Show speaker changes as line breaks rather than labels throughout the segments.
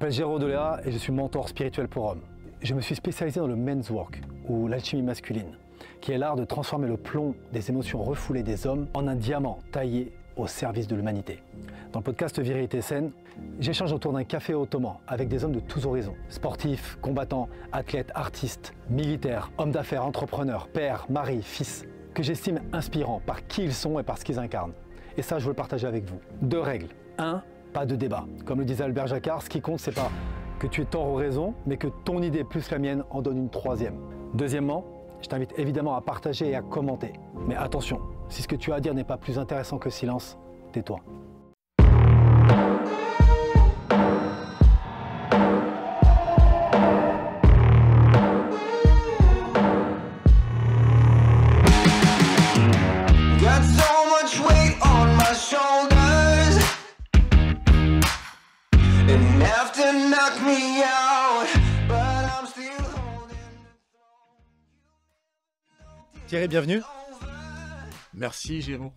m'appelle Géraud Doléa et je suis mentor spirituel pour hommes. Je me suis spécialisé dans le men's work ou l'alchimie masculine, qui est l'art de transformer le plomb des émotions refoulées des hommes en un diamant taillé au service de l'humanité. Dans le podcast Virilité Saine, j'échange autour d'un café ottoman avec des hommes de tous horizons, sportifs, combattants, athlètes, artistes, militaires, hommes d'affaires, entrepreneurs, pères, maris, fils, que j'estime inspirants par qui ils sont et par ce qu'ils incarnent. Et ça, je veux le partager avec vous. Deux règles. 1 pas de débat. Comme le disait Albert Jacquard, ce qui compte, c'est pas que tu aies tort ou raison, mais que ton idée plus la mienne en donne une troisième. Deuxièmement, je t'invite évidemment à partager et à commenter. Mais attention, si ce que tu as à dire n'est pas plus intéressant que silence, tais-toi. Thierry, bienvenue. Merci Jérôme.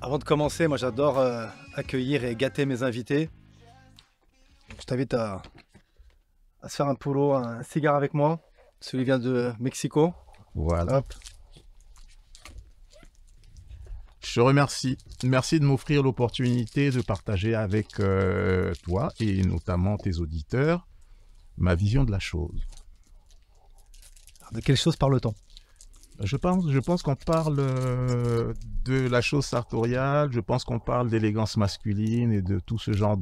Avant de commencer, moi j'adore euh, accueillir et gâter mes invités. Je t'invite à, se faire un polo, un cigare avec moi. Celui vient de Mexico.
Voilà. Je te remercie. Merci de m'offrir l'opportunité de partager avec euh, toi et notamment tes auditeurs ma vision de la chose. de quelle chose parle-t-on je pense, je pense qu'on parle euh, de la chose sartoriale, je pense qu'on parle d'élégance masculine et de tout ce genre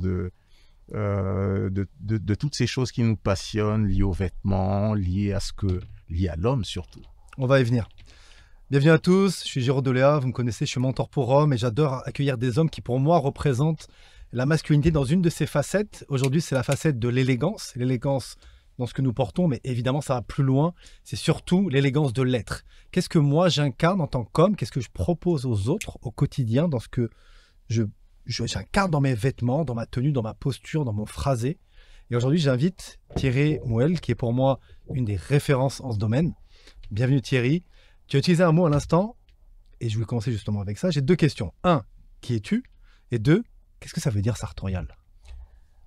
euh, de, de, toutes ces choses qui nous passionnent, liées aux vêtements, liées à ce que, liées à l'homme surtout.
On va y venir. Bienvenue à tous, je suis Giro Doléa, vous me connaissez, je suis mentor pour hommes et j'adore accueillir des hommes qui pour moi représentent la masculinité dans une de ses facettes. Aujourd'hui, c'est la facette de l'élégance, l'élégance dans ce que nous portons, mais évidemment, ça va plus loin. C'est surtout l'élégance de l'être. Qu'est-ce que moi j'incarne en tant qu'homme Qu'est-ce que je propose aux autres au quotidien dans ce que je, j'incarne dans mes vêtements, dans ma tenue, dans ma posture, dans mon phrasé Et aujourd'hui, j'invite Thierry Mouel, qui est pour moi une des références en ce domaine. Bienvenue Thierry. Tu as utilisé un mot à l'instant, et je vais commencer justement avec ça. J'ai deux questions. Un, qui es-tu Et deux, qu'est-ce que ça veut dire sartorial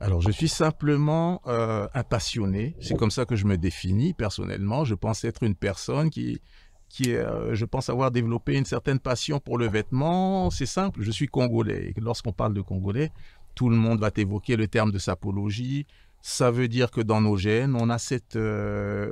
alors, je suis simplement
euh, un passionné. C'est comme ça que je me définis personnellement. Je pense être une personne qui, qui euh, je pense avoir développé une certaine passion pour le vêtement. C'est simple, je suis congolais. lorsqu'on parle de congolais, tout le monde va évoquer le terme de sapologie. Ça veut dire que dans nos gènes, on a cette, euh,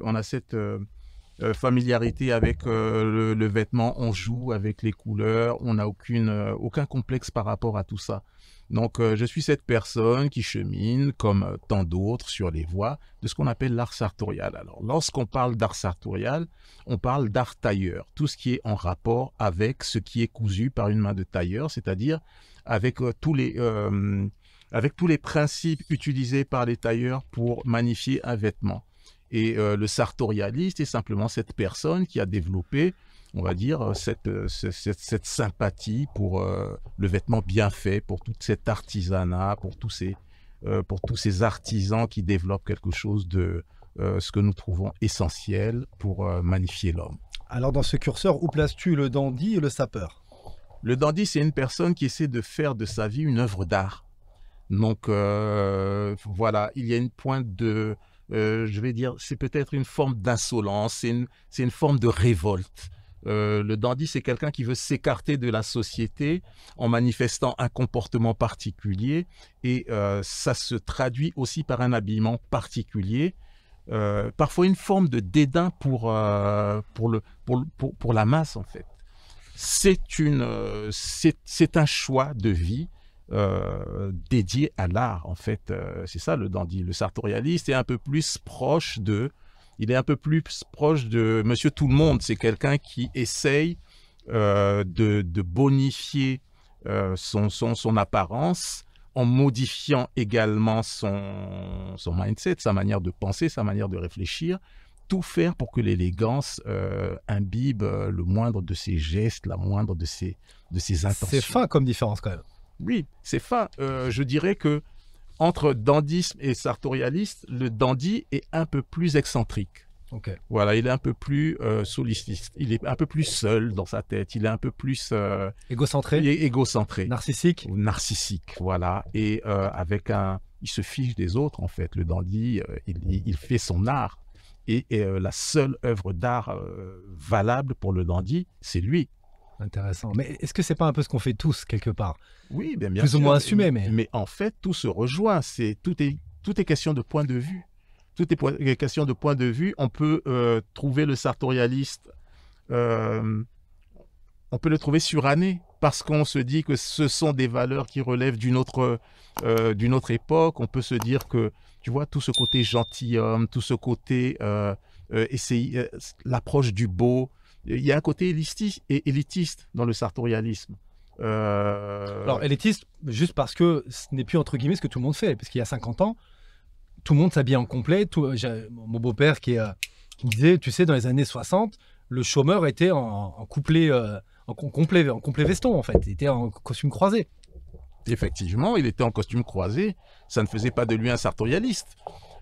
familiarité avec le, vêtement. On joue avec les couleurs. On n'a aucun complexe par rapport à tout ça. Donc, euh, je suis cette personne qui chemine, comme euh, tant d'autres, sur les voies de ce qu'on appelle l'art sartorial. Alors, lorsqu'on parle d'art sartorial, on parle d'art tailleur, tout ce qui est en rapport avec ce qui est cousu par une main de tailleur, c'est-à-dire avec, euh, tous les, avec tous les principes utilisés par les tailleurs pour magnifier un vêtement. Et le sartorialiste est simplement cette personne qui a développé on va dire, cette, euh, sympathie pour euh, le vêtement bien fait, pour tout cet artisanat, pour tous ces, euh, pour tous ces artisans qui développent quelque chose de ce que nous trouvons essentiel pour magnifier
l'homme. Alors dans ce curseur, où places-tu le dandy et le sapeur
Le dandy, c'est une personne qui essaie de faire de sa vie une œuvre d'art. Donc voilà, il y a une pointe de, je vais dire, c'est peut-être une forme d'insolence, c'est une, forme de révolte euh, le dandy, c'est quelqu'un qui veut s'écarter de la société en manifestant un comportement particulier et euh, ça se traduit aussi par un habillement particulier. Euh, parfois une forme de dédain pour, pour, le, pour, la masse, en fait. C'est, c'est, un choix de vie dédié à l'art, en fait. c'est ça le dandy. Le sartorialiste est un peu plus proche de il est un peu plus proche de Monsieur Tout le Monde. C'est quelqu'un qui essaye euh, de, bonifier euh, son, son, son, apparence en modifiant également son, son mindset, sa manière de penser, sa manière de réfléchir, tout faire pour que l'élégance euh, imbibe le moindre de ses gestes, la moindre de ses, de ses intentions. C'est fin comme différence quand même. Oui, c'est fin. je dirais que entre dandisme et sartorialiste, le dandy est un peu plus excentrique. Voilà, il est un peu plus euh, il est un peu plus seul dans sa tête, il est un peu plus... Euh, égocentré Égocentré. Narcissique Ou Narcissique, voilà. Et euh, avec un... Il se fiche des autres, en fait. Le dandy, euh, il, fait son art. Et, et euh, la seule œuvre d'art valable pour le dandy, c'est lui.
Intéressant. Mais est-ce que c'est pas un peu ce qu'on fait tous quelque
part Oui, bien, bien Plus ou moins assumé, mais... mais en fait, tout se rejoint. C'est tout est tout est question de point de vue. Tout est question de point de vue. On peut euh, trouver le sartorialiste. Euh, on peut le trouver suranné parce qu'on se dit que ce sont des valeurs qui relèvent d'une autre, euh, d'une autre époque. On peut se dire que, tu vois, tout ce côté gentilhomme, tout ce côté l'approche du
beau, il y a un côté élitiste, et élitiste dans le sartorialisme. Euh, Alors, élitiste, juste parce que ce n'est plus entre guillemets ce que tout le monde fait. Parce qu'il y a 50 ans, tout le monde s'habillait en complet. Euh, mon beau-père qui, euh, qui, disait, tu sais, dans les années 60, le chômeur était en, en, complet, en complet veston, en fait. Il était en costume croisé.
Effectivement, il était en costume croisé. Ça ne faisait pas de lui un sartorialiste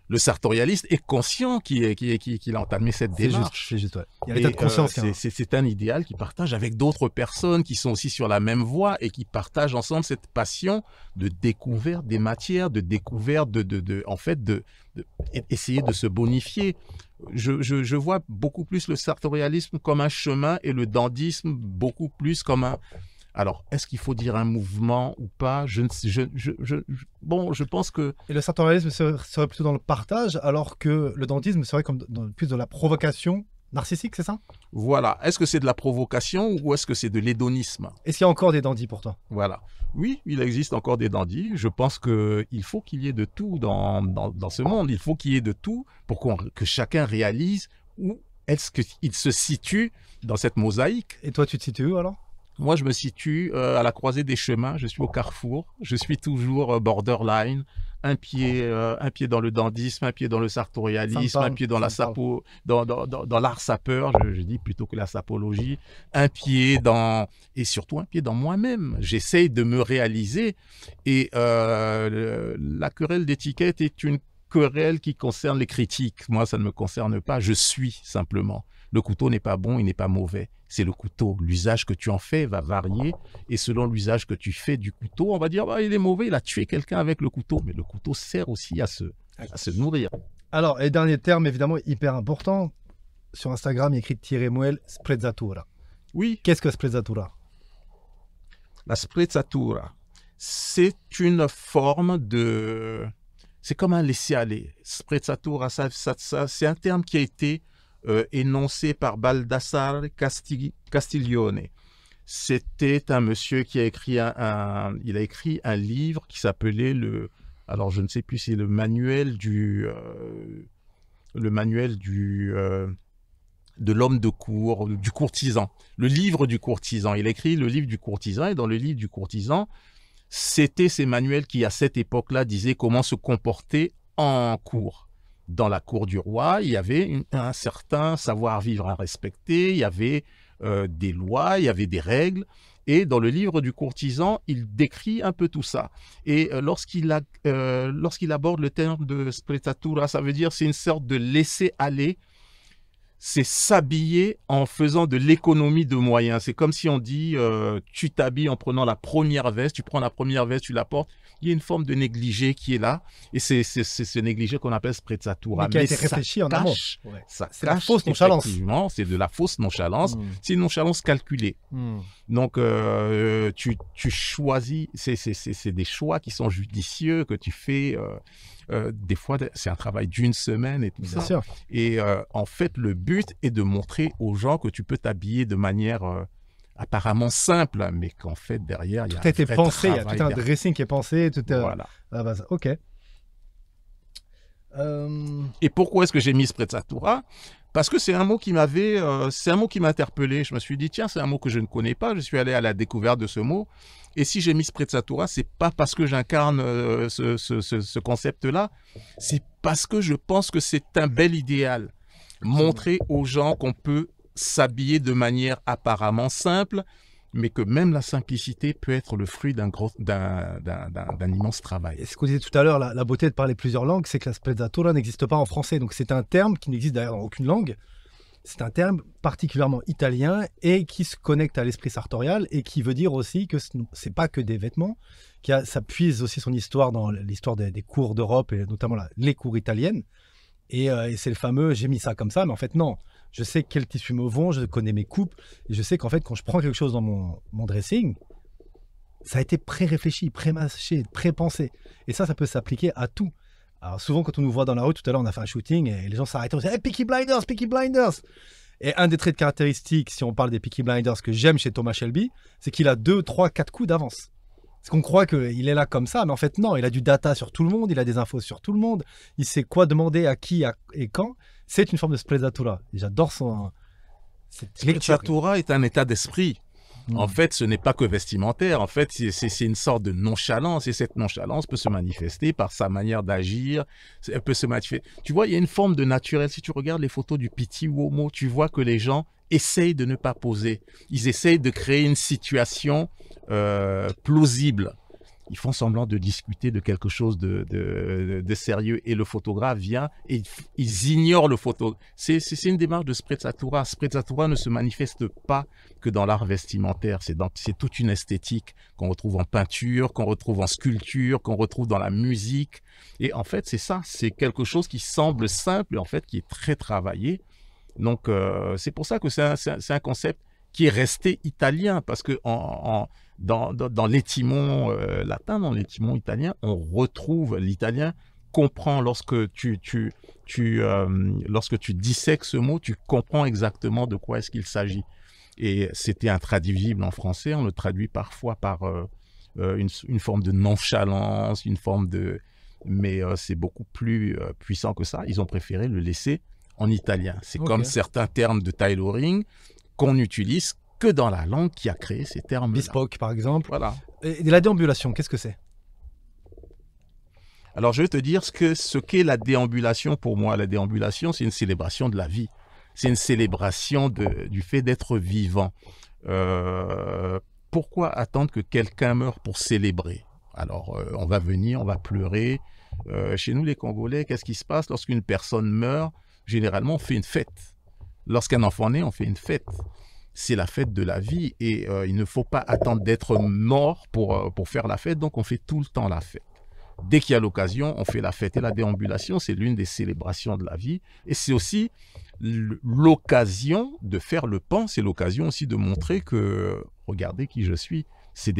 le sartorialiste est conscient qu'il qui a entamé cette démarche.
C'est Il a conscience.
c'est un idéal qu'il partage avec d'autres personnes qui sont aussi sur la même voie et qui partagent ensemble cette passion de découverte des matières, de découverte de, de, en fait, de, de, de se bonifier. Je, je, je, vois beaucoup plus le sartorialisme comme un chemin et le dandisme beaucoup plus comme un, alors, est-ce qu'il faut dire un mouvement ou pas Je ne sais. Je,
bon, je pense que. Et le sartorialisme serait plutôt dans le partage, alors que le dentisme serait comme dans, plus de la provocation narcissique, c'est ça
Voilà. Est-ce que c'est de la provocation ou est-ce que c'est de l'hédonisme
Est-ce qu'il y a encore des dandys pour toi
Voilà. Oui, il existe encore des dandys. Je pense qu'il faut qu'il y ait de tout dans, ce monde. Il faut qu'il y ait de tout pour que chacun réalise où est-ce qu'il se situe dans cette mosaïque. Et toi, tu te situes où alors moi, je me situe euh, à la croisée des chemins. Je suis au carrefour. Je suis toujours euh, borderline. Un pied, euh, un pied dans le dandisme, un pied dans le sartorialisme, un pied dans la dans, l'art sapeur, je, dis plutôt que la sapologie, un pied dans, et surtout un pied dans moi-même. J'essaye de me réaliser. Et la querelle d'étiquette est une querelle qui concerne les critiques. Moi, ça ne me concerne pas. Je suis simplement. Le couteau n'est pas bon, il n'est pas mauvais. C'est le couteau. L'usage que tu en fais va varier. Et selon l'usage que tu fais du couteau, on va dire, bah, il est mauvais, il a tué quelqu'un avec le couteau. Mais le couteau sert aussi à se,
à se nourrir. Alors, et dernier terme, évidemment, hyper important. Sur Instagram, il écrit Thierry Moël, sprezzatura. Oui. Qu'est-ce que sprezzatura La sprezzatura,
c'est une forme de... C'est comme un laisser-aller. Sprezzatura, ça c'est un terme qui a été euh, énoncé par Baldassare Castiglione. C'était un monsieur qui a écrit un, il a écrit un livre qui s'appelait le, alors je ne sais plus, c'est le manuel du, euh, le manuel du, euh, de l'homme de cour, du courtisan, le livre du courtisan. Il a écrit le livre du courtisan et dans le livre du courtisan, c'était ces manuels qui à cette époque-là disaient comment se comporter en cours dans la cour du roi, il y avait un certain savoir-vivre à respecter, il y avait euh, des lois, il y avait des règles. Et dans le livre du courtisan, il décrit un peu tout ça. Et euh, euh, lorsqu'il aborde le terme de spretatura, ça veut dire c'est une sorte de laisser aller c'est s'habiller en faisant de l'économie de moyens. C'est comme si on dit, euh, tu t'habilles en prenant la première veste, tu prends la première veste, tu la portes. Il y a une forme de négligé qui est là, et c'est ce négligé qu'on appelle sprezzatura. Mais qui a été réfléchi en amont. C'est la fausse nonchalance. C'est de la fausse nonchalance. Hmm. C'est une nonchalance calculée. Hmm. Donc, euh, euh, tu, tu choisis, c'est des choix qui sont judicieux que tu fais. Euh, des fois, c'est un travail d'une semaine et tout ça. Et euh, en fait, le but est de montrer aux gens que tu peux t'habiller de manière euh, apparemment simple, mais qu'en fait, derrière, il y a tout un été pensé, il y a tout un
dressing qui est pensé, tout Voilà. Ah bah, ok.
Et pourquoi est-ce que j'ai mis de satoura? Parce que c'est un mot qui m'avait, euh, c'est un mot qui m'a interpellé. Je me suis dit, tiens, c'est un mot que je ne connais pas. Je suis allé à la découverte de ce mot. Et si j'ai mis Sprezzatura, c'est pas parce que j'incarne euh, ce, ce concept-là, c'est parce que je pense que c'est un bel idéal. Montrer aux gens qu'on peut s'habiller de manière apparemment simple, mais que même la simplicité peut être le fruit
d'un immense travail. Et ce qu'on disait tout à l'heure, la, beauté de parler plusieurs langues, c'est que la sprezzatura n'existe pas en français. Donc c'est un terme qui n'existe d'ailleurs dans aucune langue. C'est un terme particulièrement italien et qui se connecte à l'esprit sartorial et qui veut dire aussi que ce n'est pas que des vêtements, qui ça puise aussi son histoire dans l'histoire des, cours d'Europe et notamment la, les cours italiennes. Euh, et c'est le fameux j'ai mis ça comme ça, mais en fait non je sais quel tissu me vont, je connais mes coupes, et je sais qu'en fait, quand je prends quelque chose dans mon, dressing, ça a été pré-réfléchi, pré-mâché, pré-pensé. Et ça, ça peut s'appliquer à tout. Alors souvent, quand on nous voit dans la rue, tout à l'heure, on a fait un shooting et les gens s'arrêtent, on dit hey, eh, Peaky Blinders, Peaky Blinders !» Et un des traits de caractéristique, si on parle des Peaky Blinders, que j'aime chez Thomas Shelby, c'est qu'il a deux, trois, quatre coups d'avance. Parce qu'on croit qu'il est là comme ça, mais en fait, non, il a du data sur tout le monde, il a des infos sur tout le monde, il sait quoi demander à qui et quand. C'est une forme de sprezzatura. J'adore son.
Sprezzatura est un état d'esprit. Mm. En fait, ce n'est pas que vestimentaire. En fait, c'est une sorte de nonchalance. Et cette nonchalance peut se manifester par sa manière d'agir. Elle peut se manifester. Tu vois, il y a une forme de naturel. Si tu regardes les photos du Piti Uomo, tu vois que les gens essayent de ne pas poser. Ils essayent de créer une situation euh, plausible. Ils font semblant de discuter de quelque chose de, sérieux et le photographe vient et ils ignorent le photo. C'est une démarche de sprezzatura. Sprezzatura ne se manifeste pas que dans l'art vestimentaire. C'est toute une esthétique qu'on retrouve en peinture, qu'on retrouve en sculpture, qu'on retrouve dans la musique. Et en fait, c'est ça. C'est quelque chose qui semble simple et en fait qui est très travaillé. Donc, euh, c'est pour ça que c'est un, concept qui est resté italien, parce que dans, dans, latin, les dans les euh, italien on retrouve l'italien comprend lorsque tu, tu, euh, lorsque tu dissèques ce mot, tu comprends exactement de quoi est-ce qu'il s'agit. Et c'était intraduisible en français, on le traduit parfois par une, une, forme de nonchalance, une forme de... Mais c'est beaucoup plus puissant que ça, ils ont préféré le laisser en italien. C'est comme certains termes de tailoring qu'on n'utilise que dans la langue qui a créé ces termes. -là. par exemple. Voilà. Et la
déambulation, qu'est-ce que c'est
Alors, je vais te dire ce qu'est ce qu'est la déambulation pour moi. La déambulation, c'est une célébration de la vie. C'est une célébration du fait d'être vivant. Euh, pourquoi attendre que quelqu'un meure pour célébrer Alors, euh, on va venir, on va pleurer. Euh, chez nous, les Congolais, qu'est-ce qui se passe lorsqu'une personne meurt généralement, on fait une fête. Lorsqu'un enfant naît, on fait une fête. C'est la fête de la vie et euh, il ne faut pas attendre d'être mort pour, euh, pour faire la fête. Donc, on fait tout le temps la fête. Dès qu'il y a l'occasion, on fait la fête. Et la déambulation, c'est l'une des célébrations de la vie. Et c'est aussi l'occasion de faire le pan. C'est l'occasion aussi de montrer que, regardez qui je suis. C'est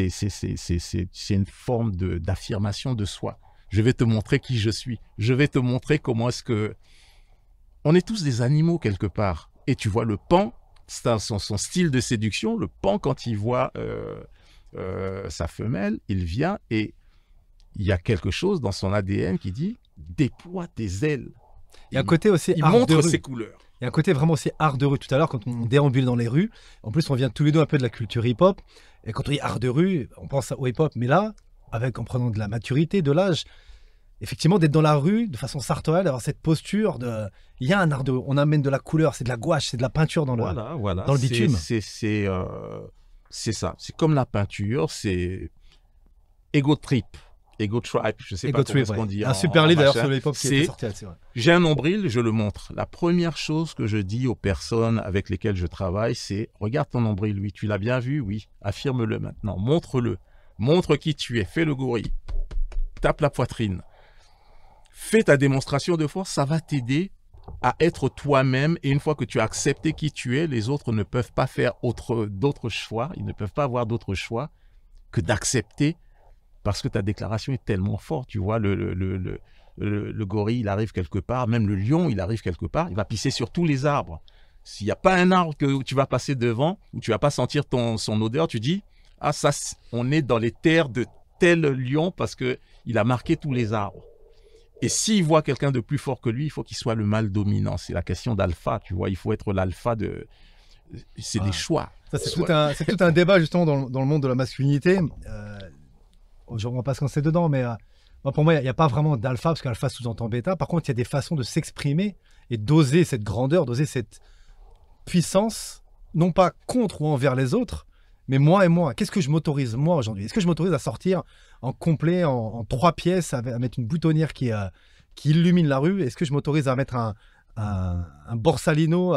une forme d'affirmation de, soi. Je vais te montrer qui je suis. Je vais te montrer comment est-ce que on est tous des animaux quelque part. Et tu vois le pan, son, son style de séduction, le pan quand il voit euh, euh, sa femelle, il vient et il y a quelque chose dans son ADN qui dit déploie tes
ailes. Il côté aussi montre ses couleurs. Il y a un côté vraiment aussi art de rue. Tout à l'heure, quand on déambule dans les rues, en plus, on vient tous les deux un peu de la culture hip-hop. Et quand on dit art de rue, on pense au hip-hop. Mais là, avec en prenant de la maturité, de l'âge, effectivement, d'être dans la rue de façon sartoriale, d'avoir cette posture de. Il y a un art de. On amène de la couleur, c'est de la gouache, c'est de la peinture dans le, voilà, Dans le bitume.
Euh, c'est ça. C'est comme la peinture, c'est ego trip. Ego je ne sais pas trip, ce dit. Un super leader sur l'époque qui sorti. J'ai un nombril, je le montre. La première chose que je dis aux personnes avec lesquelles je travaille, c'est regarde ton nombril, lui, tu l'as bien vu, oui, affirme-le maintenant, montre-le, montre qui tu es, fais le gorille, tape la poitrine, fais ta démonstration de force, ça va t'aider à être toi-même. Et une fois que tu as accepté qui tu es, les autres ne peuvent pas faire autre, d'autres choix. Ils ne peuvent pas avoir d'autre choix que d'accepter parce que ta déclaration est tellement forte. Tu vois, le, le, le, le, gorille, il arrive quelque part, même le lion, il arrive quelque part, il va pisser sur tous les arbres. S'il n'y a pas un arbre que tu vas passer devant, où tu vas pas sentir son odeur, tu dis, ah ça, on est dans les terres de tel lion parce que il a marqué tous les arbres. Et s'il voit quelqu'un de plus fort que lui, il faut qu'il soit le mâle dominant. C'est la question d'alpha, tu vois. Il faut être l'alpha de. C'est des ah. choix. Ça, c'est, tout un,
c'est tout un débat, justement, dans, dans, le monde de la masculinité. Euh, aujourd'hui, on va pas se lancer dedans, mais euh, pour moi, il n'y a, a, pas vraiment d'alpha, parce qu'alpha sous-entend bêta. Par contre, il y a des façons de s'exprimer et d'oser cette grandeur, d'oser cette puissance, non pas contre ou envers les autres, mais moi et moi, qu'est-ce que je m'autorise moi aujourd'hui Est-ce que je m'autorise à sortir en complet, en, trois pièces, à, mettre une boutonnière euh, qui, illumine la rue Est-ce que je m'autorise à mettre un, borsalino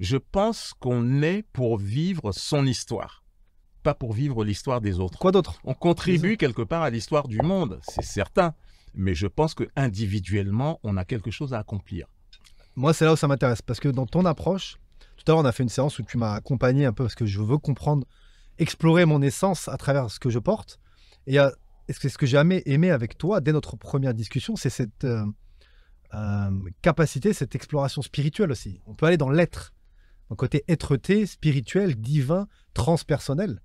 Je pense
qu'on est pour vivre son histoire, pas pour vivre l'histoire des autres. Quoi d'autre On contribue quelque part à l'histoire du monde, c'est certain. Mais je pense qu'individuellement,
on a quelque chose à accomplir. Moi, c'est là où ça m'intéresse, parce que dans ton approche, on a fait une séance où tu m'as accompagné un peu parce que je veux comprendre, explorer mon essence à travers ce que je porte. Et c'est ce que j'ai aimé avec toi dès notre première discussion, c'est cette euh, euh, capacité, cette exploration spirituelle aussi. On peut aller dans l'être, un côté êtreté, spirituel, divin, transpersonnel.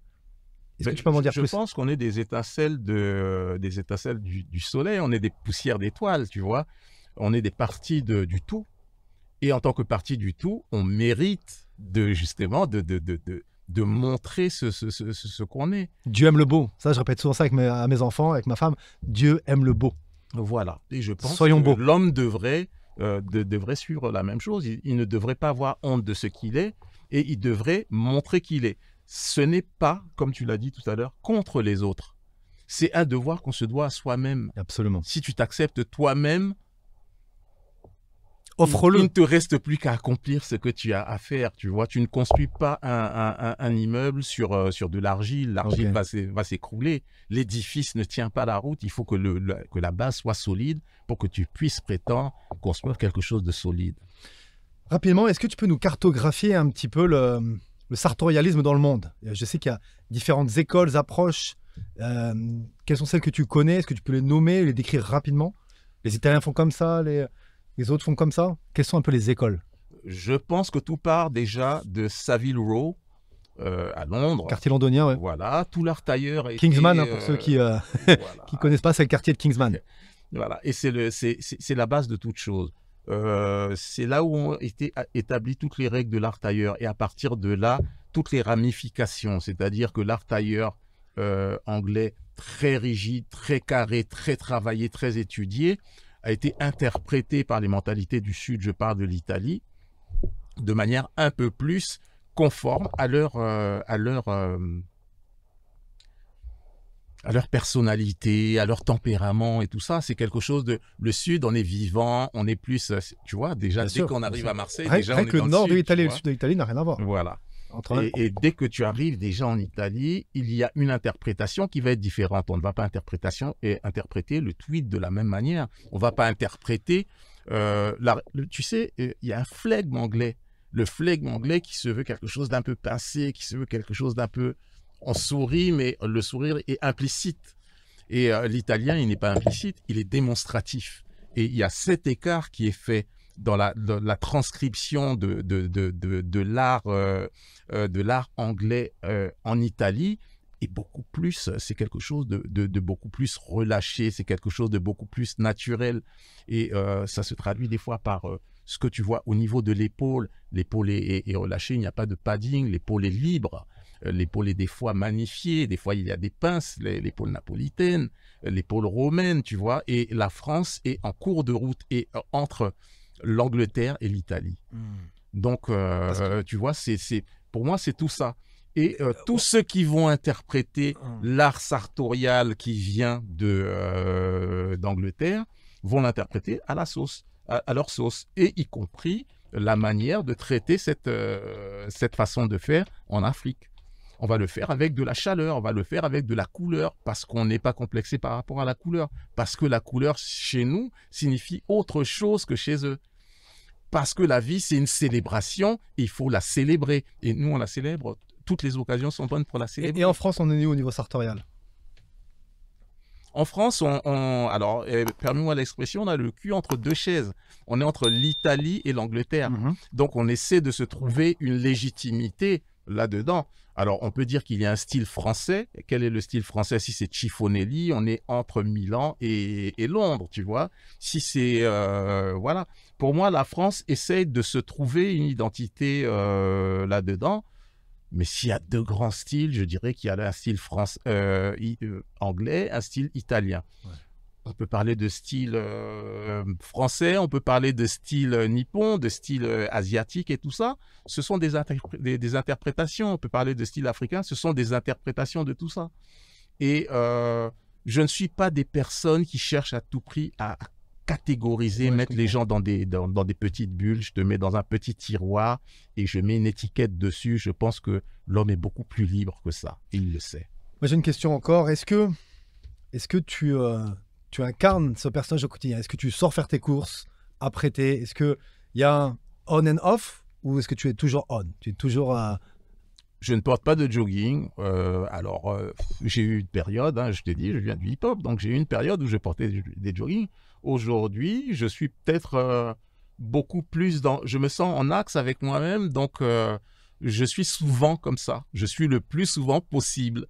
Est-ce que tu peux m'en dire je plus Je pense qu'on est des
étincelles, de, des étincelles du, soleil, on est des poussières d'étoiles, tu vois. On est des parties du tout. Et en tant que partie du tout, on mérite de justement de, de, montrer ce, qu'on est.
Dieu aime le beau. Ça, je répète souvent ça avec mes, à mes enfants, avec ma femme. Dieu aime le beau. Voilà. Et je pense que l'homme
devrait, euh, devrait suivre la même chose. Il, il, ne devrait pas avoir honte de ce qu'il est et il devrait montrer qu'il est. Ce n'est pas, comme tu l'as dit tout à l'heure, contre les autres. C'est un devoir qu'on se doit à soi-même. Absolument. Si tu t'acceptes toi-même, offre Il ne te reste plus qu'à accomplir ce que tu as à faire, tu vois. Tu ne construis pas un, immeuble euh, sur, de l'argile. L'argile va s'écrouler. L'édifice ne tient pas la route. Il faut que, la base soit solide pour que tu puisses prétendre construire quelque chose de solide.
Rapidement, est-ce que tu peux nous cartographier un petit peu le, sartorialisme dans le monde euh, Je sais qu'il y a différentes écoles, approches. Euh, quelles sont celles que tu connais Est-ce que tu peux les nommer, les décrire rapidement Les Italiens font comme ça les autres font comme ça Quelles sont un peu les écoles
Je pense que tout part déjà de
Saville Row, euh, à Londres. Quartier londonien, oui. Voilà,
tout l'art tailleur. Kingsman, hein, pour euh, ceux qui ne
euh, connaissent pas, c'est le quartier de Kingsman.
Voilà, et c'est la base de toute chose. c'est là où ont été établies toutes les règles de l'art tailleur, et à partir de là, toutes les ramifications, c'est-à-dire que l'art tailleur anglais, très rigide, très carré, très travaillé, très étudié, a été interprété par les mentalités du Sud, je parle de l'Italie, de manière un peu plus conforme à leur, euh, à leur, euh, à leur personnalité, à leur tempérament et tout ça. C'est quelque chose de... Le Sud, on est vivant, on est plus... Euh, tu vois, déjà, dès qu'on arrive à Marseille, déjà, on est que le nord le de l'Italie le sud
de l'Italie n'a rien à voir.
Voilà. Et, dès que tu arrives déjà en Italie, il y a une interprétation qui va être différente. On ne va pas interprétation et interpréter le tweet de la même manière. On ne va pas interpréter. Euh, tu sais, euh, il y a un flegme anglais. Le flegme anglais qui se veut quelque chose d'un peu pincé, qui se veut quelque chose d'un peu. On sourit, mais le sourire est implicite. Et euh, l'italien, il n'est pas implicite, il est démonstratif. Et il y a cet écart qui est fait dans la, la transcription de, de, de euh, euh, l'art anglais euh, en Italie et beaucoup plus, c'est quelque chose de, beaucoup plus relâché, c'est quelque chose de beaucoup plus naturel. Et ça se traduit des fois par ce que tu vois au niveau de l'épaule. L'épaule est, est, relâchée, il n'y a pas de padding, l'épaule est libre. L'épaule est des fois magnifiée, des fois il y a des pinces, l'épaule napolitaine, l'épaule romaine, tu vois. Et la France est en cours de route et entre l'Angleterre et l'Italie. Hmm. Donc, euh, tu vois, c'est, pour moi, c'est tout ça. Et euh, euh, tous oh. ceux qui vont interpréter hmm. l'art sartorial qui vient de, d'Angleterre vont l'interpréter à la sauce, à, leur sauce, et y compris la manière de traiter cette, cette façon de faire en Afrique. On va le faire avec de la chaleur, on va le faire avec de la couleur, parce qu'on n'est pas complexé par rapport à la couleur, parce que la couleur chez nous signifie autre chose que chez eux parce que la vie, c'est une célébration, il faut la célébrer. Et nous, on la célèbre, toutes les occasions sont bonnes pour la célébrer. Et,
en France, on est né au niveau sartorial
en France, on, alors, eh, permets-moi l'expression, on a le cul entre deux chaises. On est entre l'Italie et l'Angleterre. Mhm. Donc, on essaie de se trouver une légitimité là-dedans. Alors, on peut dire qu'il y a un style français. quel est le style français Si c'est chiffonelli, on est entre Milan et, Londres, tu vois. Si c'est... Euh, voilà. Pour moi, la France essaye de se trouver une identité euh, là-dedans. Mais s'il y a deux grands styles, je dirais qu'il y a un style France, euh, anglais, un style italien. On peut parler de style euh, français, on peut parler de style euh, nippon, de style euh, asiatique et tout ça. Ce sont des, des, interprétations. On peut parler de style africain, ce sont des interprétations de tout ça. Et je ne suis pas des personnes qui cherchent à tout prix à, catégoriser, mettre les gens dans des, dans, des petites bulles. Je te mets dans un petit tiroir et je mets une étiquette dessus. Je pense que l'homme est beaucoup plus libre que ça. il le sait.
Moi, j'ai une question encore. Est-ce que, est -ce que tu tu incarnes ce personnage au quotidien Est-ce que tu sors faire tes courses après tes... Est-ce qu'il y a un on and off ou est-ce que tu es toujours on Tu es toujours à...
Je ne porte pas de jogging. Euh, alors, euh, j'ai eu une période, hein, je t'ai dit, je viens du hip-hop, donc j'ai eu une période où je portais des joggings. Aujourd'hui, je suis peut-être euh, beaucoup plus dans... Je me sens en axe avec moi-même, donc je suis souvent comme ça. Je suis le plus souvent possible.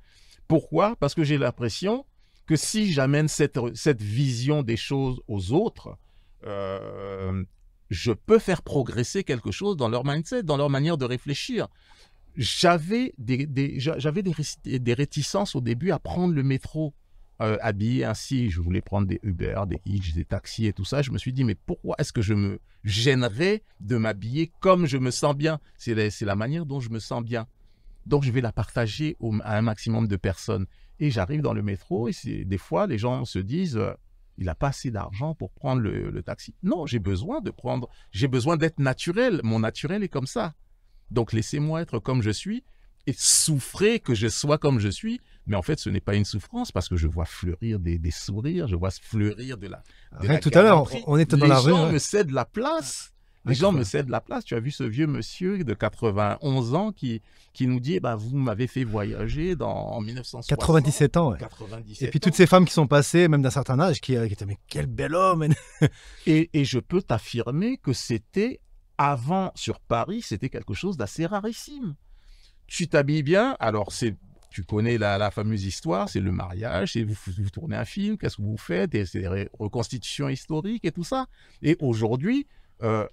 Pourquoi Parce que j'ai l'impression que si j'amène cette, cette, vision des choses aux autres, euh, je peux faire progresser quelque chose dans leur mindset, dans leur manière de réfléchir. J'avais des, j'avais des, des, réticences au début à prendre le métro euh, habillé ainsi. Je voulais prendre des Uber, des Hitch, des taxis et tout ça. Je me suis dit, mais pourquoi est-ce que je me gênerais de m'habiller comme je me sens bien C'est la, la manière dont je me sens bien. Donc, je vais la partager au, à un maximum de personnes. Et j'arrive dans le métro et des fois, les gens se disent, euh, il n'a pas assez d'argent pour prendre le, taxi. Non, j'ai besoin de prendre, j'ai besoin d'être naturel. Mon naturel est comme ça. Donc laissez-moi être comme je suis et souffrez que je sois comme je suis. Mais en fait, ce n'est pas une souffrance parce que je vois fleurir des, sourires, je vois fleurir de la. tout à l'heure, on est dans la rue. Les gens hein. me cèdent la place les gens me cèdent la place. Tu as vu ce vieux monsieur de 91 ans qui, qui nous dit Bah, Vous m'avez fait voyager dans, en 1960. 97 ans. Ouais. et puis toutes ces femmes qui
sont passées, même d'un certain âge, qui, euh, étaient Mais quel
bel homme
et,
et je peux t'affirmer que c'était avant sur Paris, c'était quelque chose d'assez rarissime. Tu t'habilles bien, alors c'est tu connais la, la fameuse histoire, c'est le mariage, c'est vous, vous, tournez un film, qu'est-ce que vous faites, c'est des reconstitutions historiques et tout ça. Et aujourd'hui, euh,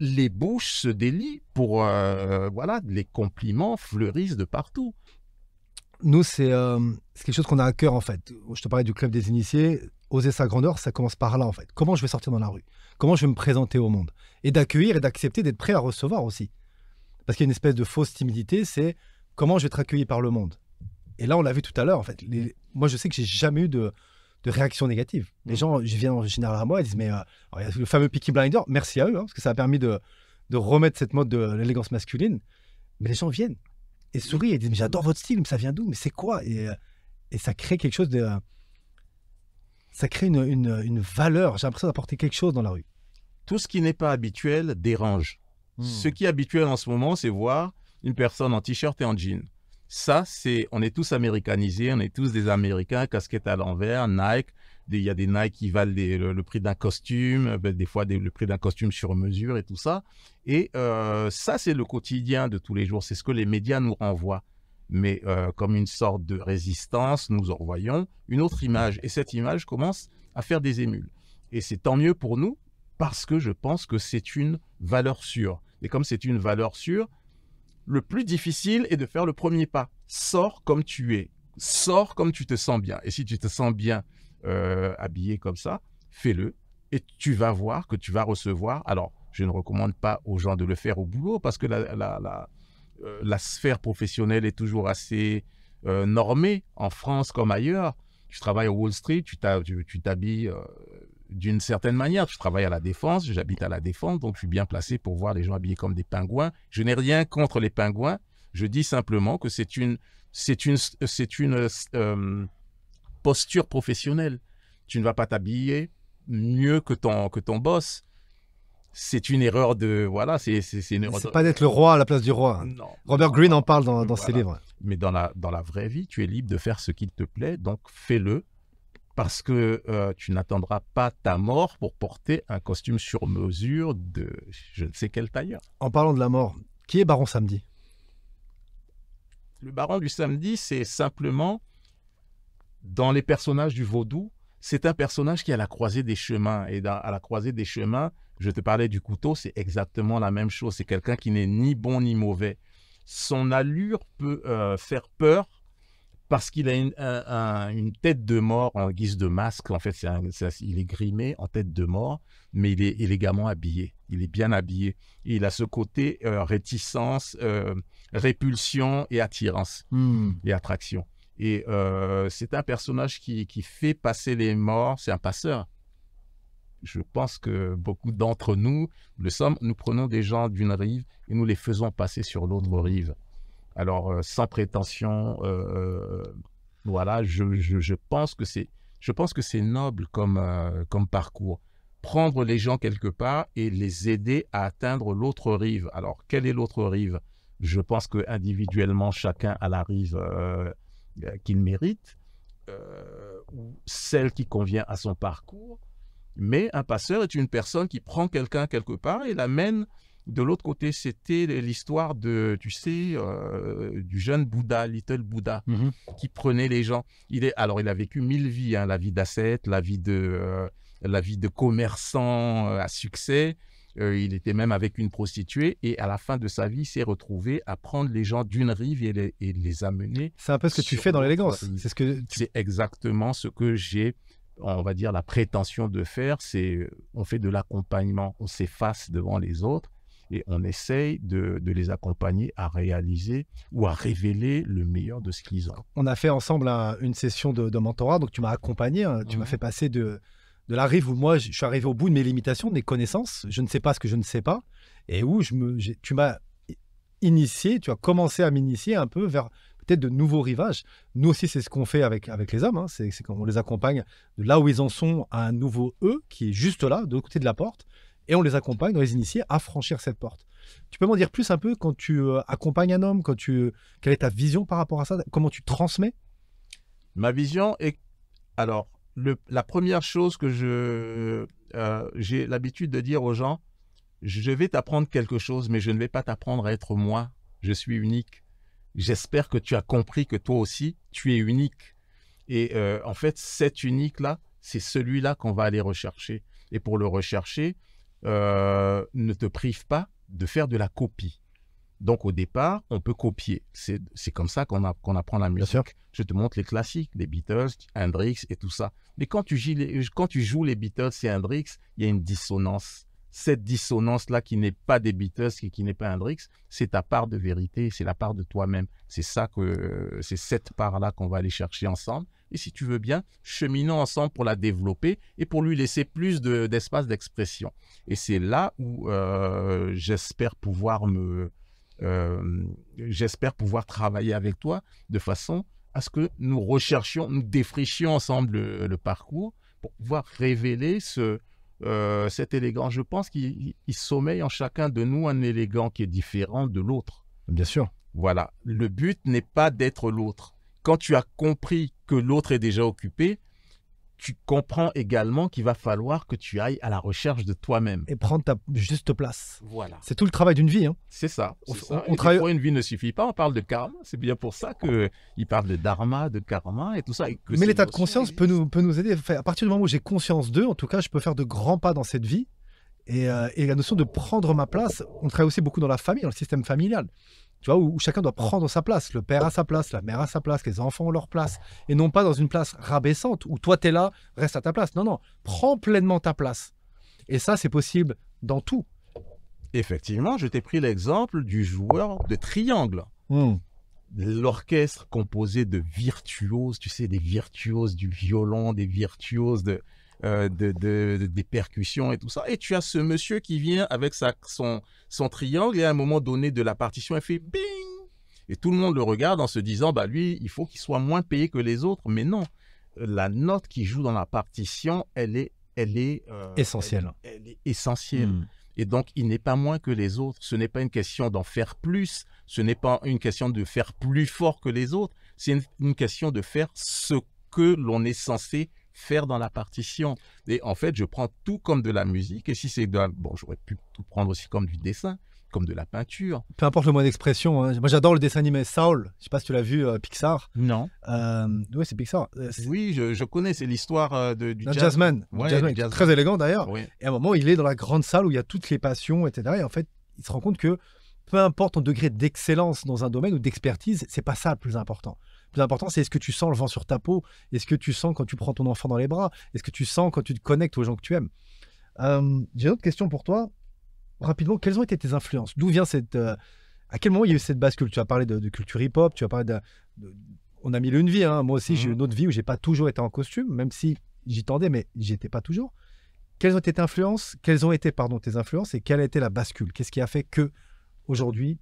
les bouches se délient pour euh, voilà les
compliments fleurissent de partout. Nous euh, c'est quelque chose qu'on a à cœur en fait. Je te parlais du club des initiés. Oser sa grandeur, ça commence par là en fait. Comment je vais sortir dans la rue Comment je vais me présenter au monde Et d'accueillir et d'accepter d'être prêt à recevoir aussi. Parce qu'il y a une espèce de fausse timidité, c'est comment je vais être accueilli par le monde. Et là, on l'a vu tout à l'heure en fait. Moi, je sais que j'ai jamais eu de, de réactions négatives. Les mm. gens je viens en général à moi, ils disent Mais euh, le fameux Peaky Blinder, merci à eux, hein, parce que ça a permis de, remettre cette mode de l'élégance masculine. Mais les gens viennent et sourient et disent Mais j'adore votre style, mais ça vient d'où Mais c'est quoi et, euh, ça crée quelque chose de. Euh, ça crée une, valeur. J'ai l'impression d'apporter quelque chose dans la rue.
Tout ce qui n'est pas habituel dérange. Hmm. Ce qui est habituel en ce moment, c'est voir une personne en t-shirt et en jean. Ça, c'est, on est tous américanisés, on est tous des Américains, casquette à l'envers, Nike. Il y a des Nike qui valent le, prix d'un costume, euh, ben, des fois le prix d'un costume sur mesure et tout ça. Et euh, ça, c'est le quotidien de tous les jours. C'est ce que les médias nous renvoient. Mais euh, comme une sorte de résistance, nous envoyons une autre image. Et cette image commence à faire des émules. Et c'est tant mieux pour nous parce que je pense que c'est une valeur sûre. Et comme c'est une valeur sûre, le plus difficile est de faire le premier pas. Sors comme tu es. Sors comme tu te sens bien. Et si tu te sens bien euh, habillé comme ça, fais-le. Et tu vas voir que tu vas recevoir. Alors, je ne recommande pas aux gens de le faire au boulot parce que la, la, euh, sphère professionnelle est toujours assez euh, normée en France comme ailleurs. Tu travailles au Wall Street, tu t'habilles d'une certaine manière. Je travaille à la Défense, j'habite à la Défense, donc je suis bien placé pour voir les gens habillés comme des pingouins. Je n'ai rien contre les pingouins. Je dis simplement que c'est une, euh, posture professionnelle. Tu ne vas pas t'habiller mieux que ton, que ton boss. C'est une erreur de voilà, c'est c'est une erreur. pas d'être le roi à la place du roi. Robert Greene en parle dans, ses livres. Mais dans la dans la vraie vie, tu es libre de faire ce qu'il te plaît, donc fais-le parce que euh, tu n'attendras pas ta mort pour porter un costume sur mesure de je ne sais quel tailleur.
En parlant de la mort, qui est Baron Samedi
Le Baron du Samedi, c'est simplement, dans les personnages du vaudou, c'est un personnage qui est à la croisée des chemins. Et à la croisée des chemins, je te parlais du couteau, c'est exactement la même chose. C'est quelqu'un qui n'est ni bon ni mauvais. Son allure peut euh, faire peur parce qu'il a une, tête de mort en guise de masque. En fait, il est grimé en tête de mort, mais il est élégamment habillé. Il est bien habillé. Et il a ce côté euh, réticence, euh, répulsion et attirance hmm. et attraction. Et euh, c'est un personnage qui, qui fait passer les morts. C'est un passeur je pense que beaucoup d'entre nous le sommes. Nous prenons des gens d'une rive et nous les faisons passer sur l'autre rive. Alors, euh, sans prétention, euh, euh, voilà, je, pense que c'est, je pense que c'est noble comme, parcours. Prendre les gens quelque part et les aider à atteindre l'autre rive. Alors, quelle est l'autre rive Je pense que individuellement, chacun a la rive qu'il mérite, ou celle qui convient à son parcours. Mais un passeur est une personne qui prend quelqu'un quelque part et l'amène de l'autre côté, c'était l'histoire de, tu sais, euh, du jeune Bouddha, Little Bouddha, mhm. qui prenait les gens. Il est, alors, il a vécu mille vies, hein, la vie d'ascète, la vie de, euh, la vie de commerçant euh, à succès. il était même avec une prostituée et à la fin de sa vie, il s'est retrouvé à prendre les gens d'une rive et les, amener. C'est un peu ce que tu fais dans l'élégance. C'est ce que c'est exactement ce que j'ai, on va dire, la prétention de faire. C'est on fait de l'accompagnement, on s'efface devant les autres et on essaye de, les accompagner à réaliser ou à révéler le meilleur de ce qu'ils ont.
On a fait ensemble une session de, mentorat, donc tu m'as accompagné, hein. tu m'as fait passer de, de la rive où moi je suis arrivé au bout de mes limitations, de mes connaissances, je ne sais pas ce que je ne sais pas, et où je me, tu m'as initié, tu as commencé à m'initier un peu vers peut-être de nouveaux rivages. Nous aussi, c'est ce qu'on fait avec, avec les hommes, hein. c'est, c'est qu'on les accompagne de là où ils en sont à un nouveau eux qui est juste là, de l'autre côté de la porte, et on les accompagne, on les initie à franchir cette porte. Tu peux m'en dire plus un peu quand tu euh, accompagnes un homme, quand quelle est ta vision par rapport à ça, comment tu transmets Ma vision est,
alors, la première chose que je euh, j'ai l'habitude de dire aux gens, je vais t'apprendre quelque chose, mais je ne vais pas t'apprendre à être moi. Je suis unique. J'espère que tu as compris que toi aussi, tu es unique. Et euh, en fait, cet unique-là, c'est celui-là qu'on va aller rechercher. Et pour le rechercher, euh, ne te prive pas de faire de la copie. Donc au départ, on peut copier. C'est comme ça qu'on apprend la musique. Je te montre les classiques, les Beatles, Hendrix et tout ça. Mais quand tu, quand tu joues les Beatles et Hendrix, il y a une dissonance cette dissonance-là qui n'est pas des qui, n'est pas Hendrix, c'est ta part de vérité, c'est la part de toi-même. C'est ça que, c'est cette part-là qu'on va aller chercher ensemble. Et si tu veux bien, cheminons ensemble pour la développer et pour lui laisser plus d'espace d'expression. Et c'est là où euh, j'espère pouvoir me, euh, j'espère pouvoir travailler avec toi de façon à ce que nous recherchions, nous défrichions ensemble le parcours pour pouvoir révéler ce, euh, cet élégant. Je pense qu'il sommeille en chacun de nous un élégant qui est différent de l'autre. Bien sûr. Voilà. Le but n'est pas d'être l'autre. Quand tu as compris que l'autre est déjà occupé, tu comprends également qu'il va falloir que tu ailles à la recherche de toi-même. Et
prendre ta juste place. Voilà. C'est tout le travail d'une vie. Hein.
C'est ça. On, travaille... une vie ne suffit pas. On parle de karma. C'est bien pour ça qu'il parle de dharma, de karma et tout ça. Mais l'état de
conscience peut nous, peut nous aider. à partir du moment où j'ai conscience d'eux, en tout cas, je peux faire de grands pas dans cette vie. Et, euh, et la notion de prendre ma place, on travaille aussi beaucoup dans la famille, dans le système familial tu vois, où, chacun doit prendre sa place. Le père a sa place, la mère a sa place, les enfants ont leur place. Et non pas dans une place rabaissante où toi, tu es là, reste à ta place. Non, non, prends pleinement ta place. Et ça, c'est possible dans tout.
Effectivement, je t'ai pris l'exemple du joueur de
triangle. Hmm.
L'orchestre composé de virtuoses, tu sais, des virtuoses du violon, des virtuoses de, euh, de, des percussions et tout ça. Et tu as ce monsieur qui vient avec sa, son, son triangle et à un moment donné de la partition, il fait bing Et tout le monde le regarde en se disant, bah lui, il faut qu'il soit moins payé que les autres. Mais non, la note qui joue dans la partition, elle est, elle est euh, essentielle. Elle, est essentielle. Hmm. Et donc, il n'est pas moins que les autres. Ce n'est pas une question d'en faire plus. Ce n'est pas une question de faire plus fort que les autres. C'est une question de faire ce que l'on est censé faire dans la partition. Et en fait, je prends tout comme de la musique. Et si c'est de la... bon, j'aurais pu tout prendre aussi comme du dessin, comme de la peinture.
Peu importe le mot d'expression. Hein. Moi, j'adore le dessin animé Saul. Je sais pas si tu l'as vu, euh, Pixar. Non. Euh, oui, c'est Pixar. Euh,
oui, je, je connais. C'est l'histoire de du Jasmine Jasmine Très élégant d'ailleurs.
Et à un moment, il est dans la grande salle où il y a toutes les passions, etc. Et en fait, il se rend compte que peu importe ton degré d'excellence dans un domaine ou d'expertise, c'est pas ça le plus important plus important, c'est est-ce que tu sens le vent sur ta peau Est-ce que tu sens quand tu prends ton enfant dans les bras Est-ce que tu sens quand tu te connectes aux gens que tu aimes euh, J'ai une autre question pour toi. Rapidement, quelles ont été tes influences D'où vient cette. Euh, à quel moment il y a eu cette bascule Tu as parlé de, culture hip-hop, tu as parlé de, On a mis une vie. Hein. Moi aussi, j'ai eu mmh une autre vie où j'ai pas toujours été en costume, même si j'y tendais, mais j'y étais pas toujours. Quelles ont été tes influences Quelles ont été, pardon, tes influences et quelle a été la bascule Qu'est-ce qui a fait que aujourd'hui,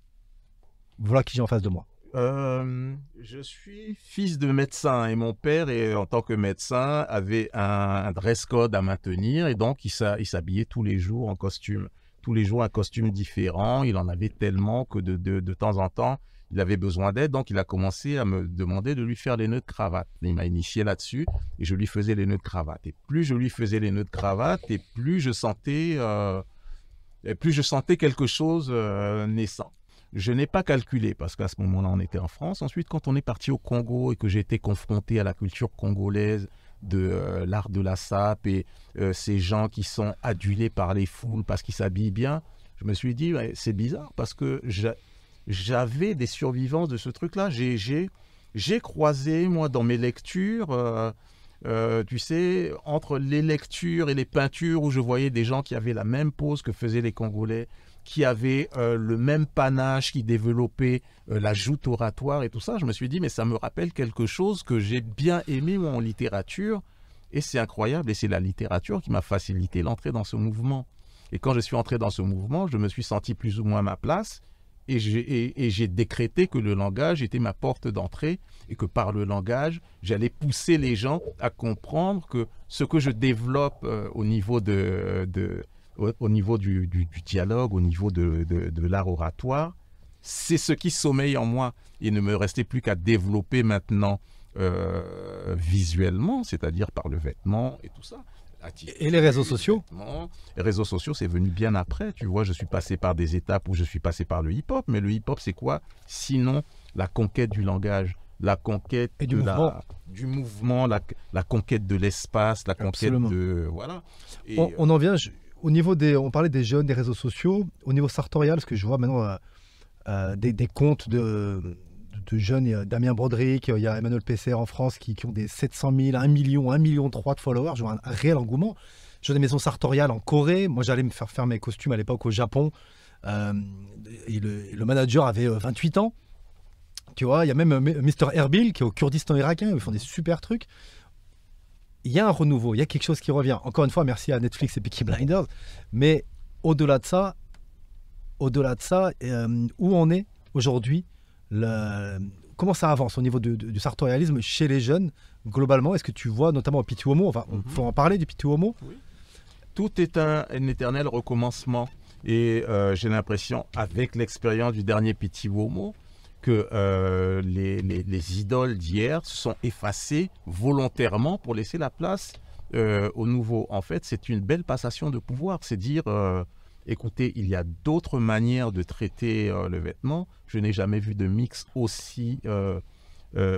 voilà qui j'ai en face de moi
euh, je suis fils de médecin et mon père, euh, en tant que médecin, avait un, dress code à maintenir et donc il s'habillait tous les jours en costume. Tous les jours un costume différent. Il en avait tellement que de, temps en temps, il avait besoin d'aide. Donc il a commencé à me demander de lui faire les nœuds de cravate. Il m'a initié là-dessus et je lui faisais les nœuds de cravate. Et plus je lui faisais les nœuds de cravate et plus je sentais, euh, et plus je sentais quelque chose naissant. Je n'ai pas calculé parce qu'à ce moment-là, on était en France. Ensuite, quand on est parti au Congo et que j'ai été confronté à la culture congolaise, de euh, l'art de la sape et euh, ces gens qui sont adulés par les foules parce qu'ils s'habillent bien, je me suis dit, c'est bizarre parce que j'avais des survivances de ce truc-là. J'ai croisé, moi, dans mes lectures, euh, tu sais, entre les lectures et les peintures où je voyais des gens qui avaient la même pose que faisaient les Congolais, qui avait euh, le même panache, qui développait euh, la joute oratoire et tout ça. Je me suis dit, mais ça me rappelle quelque chose que j'ai bien aimé en littérature. Et c'est incroyable, et c'est la littérature qui m'a facilité l'entrée dans ce mouvement. Et quand je suis entré dans ce mouvement, je me suis senti plus ou moins à ma place, et j'ai, décrété que le langage était ma porte d'entrée, et que par le langage, j'allais pousser les gens à comprendre que ce que je développe euh, au niveau de, de au, niveau du, du, dialogue, au niveau de, de, l'art oratoire. C'est ce qui sommeille en moi. Il ne me restait plus qu'à développer maintenant euh, visuellement, c'est-à-dire par le vêtement et tout ça. Et les réseaux sociaux Les réseaux sociaux, c'est venu bien après. Tu vois, je suis passé par des étapes où je suis passé par le hip-hop, mais le hip-hop, c'est quoi Sinon, la conquête du langage, la conquête du, de mouvement. La,
du mouvement,
la, conquête de l'espace, la conquête de. Voilà.
on, en vient, au niveau des, on parlait des jeunes, des réseaux sociaux. Au niveau sartorial, ce que je vois maintenant, euh, euh, des, comptes de, de jeunes, Damien Broderick, il y a Emmanuel PCR en France qui, ont des 700 000, 1 million, 1 million 3 de followers. Je vois un, réel engouement. Je vois des maisons sartoriales en Corée. Moi, j'allais me faire faire mes costumes à l'époque au Japon. Euh, le, manager avait 28 ans. Tu vois, il y a même Mr. Erbil qui est au Kurdistan irakien. Ils font des super trucs il y a un renouveau, il y a quelque chose qui revient. Encore une fois, merci à Netflix et Peaky Blinders. Mais au-delà de ça, au-delà de ça, euh, où on est aujourd'hui le... Comment ça avance au niveau du sartorialisme chez les jeunes globalement Est-ce que tu vois notamment au on mhm. en parler du Pity Womo
Tout est un, éternel recommencement. Et euh, j'ai l'impression, avec l'expérience du dernier Pity Womo, que euh, les, les, idoles d'hier se sont effacées volontairement pour laisser la place euh, au nouveau. En fait, c'est une belle passation de pouvoir. C'est dire, euh, écoutez, il y a d'autres manières de traiter euh, le vêtement. Je n'ai jamais vu de mix aussi...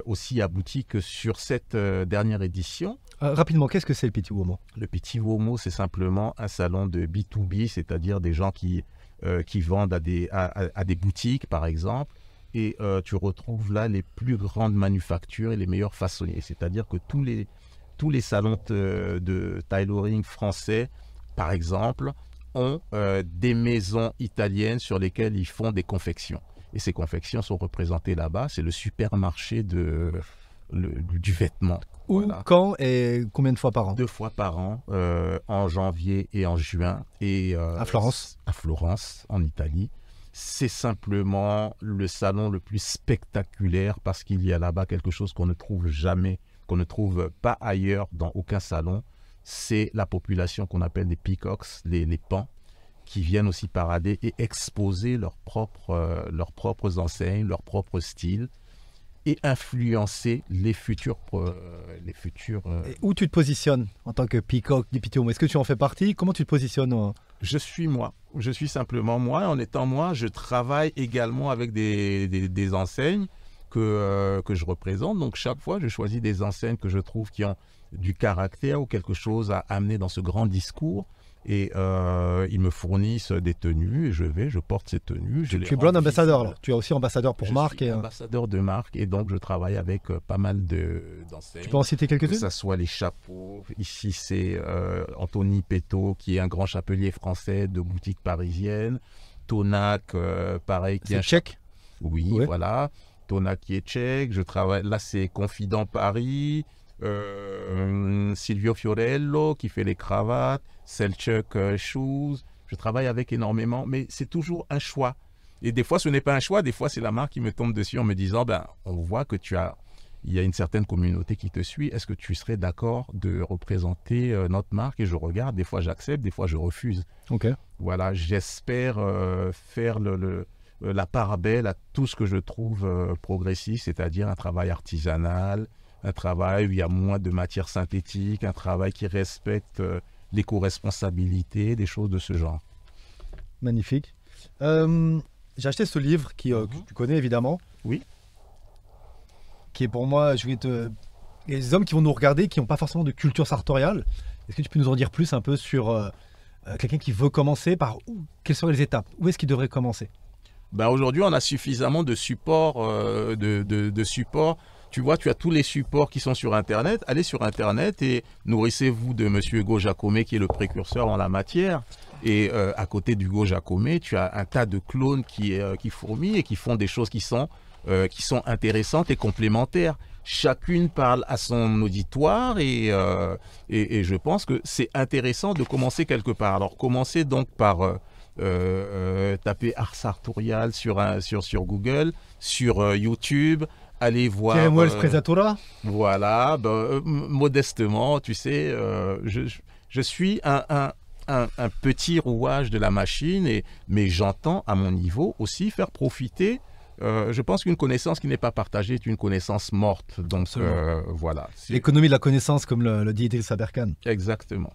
aussi abouti que sur cette dernière édition.
rapidement, qu'est-ce que c'est le Petit Womo
Le Petit Womo, c'est simplement un salon de B2B, c'est-à-dire des gens qui, qui vendent à des, à des boutiques, par exemple, et euh, tu retrouves là les plus grandes manufactures et les meilleurs façonniers. C'est-à-dire que tous les, tous les salons euh, de, tailoring français, par exemple, ont euh, des maisons italiennes sur lesquelles ils font des confections. Et ces confections sont représentées là-bas. C'est le supermarché de, du vêtement. quand et combien de fois par an Deux fois par an, en janvier et en juin. Et, à Florence À Florence, en Italie c'est simplement le salon le plus spectaculaire parce qu'il y a là-bas quelque chose qu'on ne trouve jamais, qu'on ne trouve pas ailleurs dans aucun salon. C'est la population qu'on appelle des peacocks, les, pans, qui viennent aussi parader et exposer leurs propres, euh, leurs propres enseignes, leur propre style et influencer les futurs. Euh, les futurs euh,
Où tu te positionnes en tant que peacock du Est-ce que tu en fais partie Comment tu te positionnes je suis moi.
Je suis simplement moi. En étant moi, je travaille également avec des, enseignes que, euh, que je représente. Donc chaque fois, je choisis des enseignes que je trouve qui ont du caractère ou quelque chose à amener dans ce grand discours. Et euh, ils me fournissent des tenues et je vais, je porte ces tenues. Je tu es brand ambassadeur,
tu es aussi ambassadeur pour je marque. Suis euh,
ambassadeur de marque et donc je travaille avec euh, pas mal de d'enseignes. Tu peux en citer quelques-unes Que ce soit les chapeaux. Ici, c'est Anthony Petto qui est un grand chapelier français de boutique parisienne. Tonac, pareil. Qui est, tchèque Oui, voilà. Tonac qui est tchèque. Je travaille, là, c'est Confident Paris. Euh, Silvio Fiorello qui fait les cravates, Selchuk euh, Shoes. Je travaille avec énormément, mais c'est toujours un choix. Et des fois, ce n'est pas un choix. Des fois, c'est la marque qui me tombe dessus en me disant, ben, on voit que tu as, il y a une certaine communauté qui te suit. Est-ce que tu serais d'accord de représenter euh, notre marque Et je regarde. Des fois, j'accepte. Des fois, je refuse. Ok. Voilà. J'espère faire le, la part à tout ce que je trouve progressif c'est-à-dire un travail artisanal, un travail où il y a moins de matières synthétiques, un travail qui respecte euh, l'éco-responsabilité, des choses de ce genre.
Magnifique. Euh, j'ai acheté ce livre qui, euh, que mhm. tu connais évidemment. Oui. Qui est pour moi, je vais te. Les hommes qui vont nous regarder, qui n'ont pas forcément de culture sartoriale, est-ce que tu peux nous en dire plus un peu sur quelqu'un qui veut commencer par où Quelles seraient les étapes Où est-ce qu'il devrait commencer
bah, Aujourd'hui, on a suffisamment de supports de, tu vois, tu as tous les supports qui sont sur Internet. Allez sur Internet et nourrissez-vous de M. Hugo Jacomet, qui est le précurseur en la matière. Et euh, à côté d'Hugo Jacomet, tu as un tas de clones qui, euh, qui fourmillent et qui font des choses qui sont, euh, qui sont intéressantes et complémentaires. Chacune parle à son auditoire et, et, je pense que c'est intéressant de commencer quelque part. Alors, commencez donc par... taper Ars Artorial sur, sur, sur Google, sur YouTube, allez voir. Wells euh, Presatora. Voilà, ben, euh, modestement, tu sais, euh, je, je, suis un, un un, petit rouage de la machine, et, mais j'entends à mon niveau aussi faire profiter. je pense qu'une connaissance qui n'est pas partagée est une connaissance morte. Donc voilà. L'économie de
la connaissance, comme le, dit Idriss
Exactement.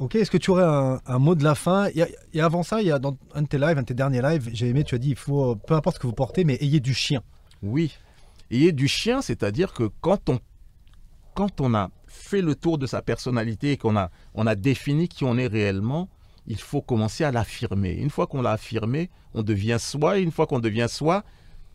Ok, est-ce que tu aurais un, mot de la fin et, avant ça, il y a dans un de tes un de tes derniers lives, j'ai aimé, tu as dit, il faut, peu importe ce que vous portez, mais ayez du chien. Oui. Et du chien, c'est-à-dire que quand on, quand on a fait
le tour de sa personnalité et qu'on a, on a défini qui on est réellement, il faut commencer à l'affirmer. Une fois qu'on l'a affirmé, on devient soi. Et une fois qu'on devient soi,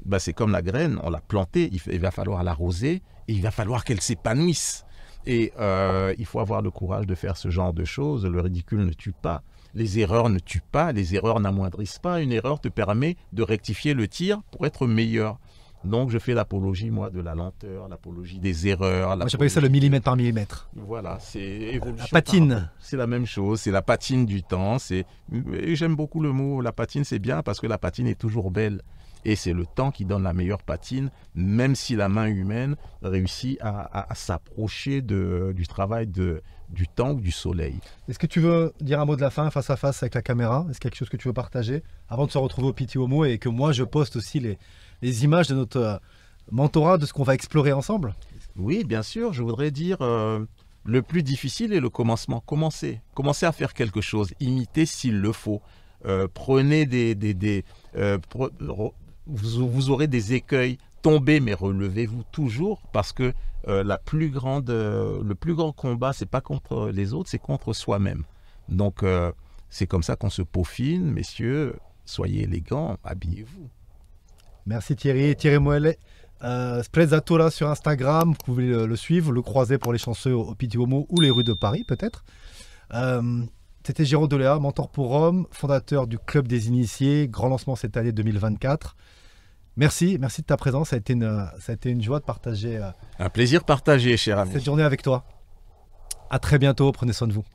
bah, c'est comme la graine, on l'a plantée, il, va falloir l'arroser et il va falloir qu'elle s'épanouisse. Et euh, il faut avoir le courage de faire ce genre de choses. Le ridicule ne tue pas. Les erreurs ne tuent pas, les erreurs n'amoindrissent pas. Une erreur te permet de rectifier le tir pour être meilleur. Donc, je fais l'apologie, moi, de la lenteur, l'apologie des erreurs. Moi, j'appelle ça le
millimètre par millimètre. Voilà, c'est évolution. La patine.
C'est la même chose, c'est la patine du temps. C'est J'aime beaucoup le mot la patine, c'est bien parce que la patine est toujours belle. Et c'est le temps qui donne la meilleure patine, même si la main humaine réussit à, s'approcher du
travail de, du temps ou du soleil. Est-ce que tu veux dire un mot de la fin face à face avec la caméra Est-ce quelque chose que tu veux partager avant de se retrouver au Piti Homo et que moi je poste aussi les, les images de notre euh, mentorat, de ce qu'on va explorer ensemble
Oui, bien sûr. Je voudrais dire euh, le plus difficile est le commencement. Commencez. Commencez à faire quelque chose. Imitez s'il le faut. Euh, prenez des. des, vous, aurez des écueils. Tombez, mais relevez-vous toujours parce que la plus grande, le plus grand combat, c'est pas contre les autres, c'est contre soi-même. Donc, c'est comme ça qu'on se
peaufine, messieurs. Soyez élégants, habillez-vous. Merci Thierry. Thierry Moelle, euh, Sprezzatura sur Instagram, vous pouvez le, suivre, le croiser pour les chanceux au, au ou les rues de Paris peut-être. Euh, c'était Jérôme Doléa, mentor pour Rome, fondateur du Club des Initiés, grand lancement cette année 2024. Merci, merci de ta présence, ça a été une, ça a été une joie de partager. Euh, Un plaisir partagé, cher ami. Cette journée avec toi. À très bientôt, prenez soin de vous.